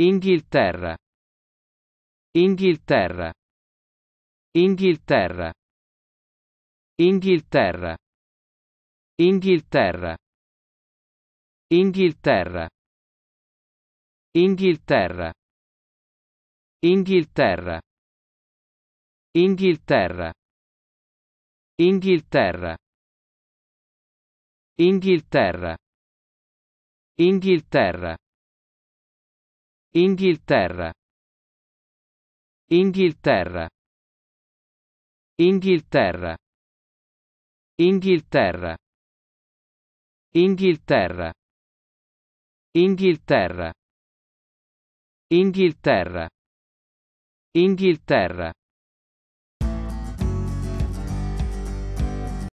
Inghilterra. Inghilterra. Inghilterra. Inghilterra. Inghilterra. Inghilterra. Inghilterra. Inghilterra. Inghilterra. Inghilterra. Inghilterra. Inghilterra. Inghilterra. Inghilterra Inghilterra Inghilterra Inghilterra Inghilterra Inghilterra Inghilterra Inghilterra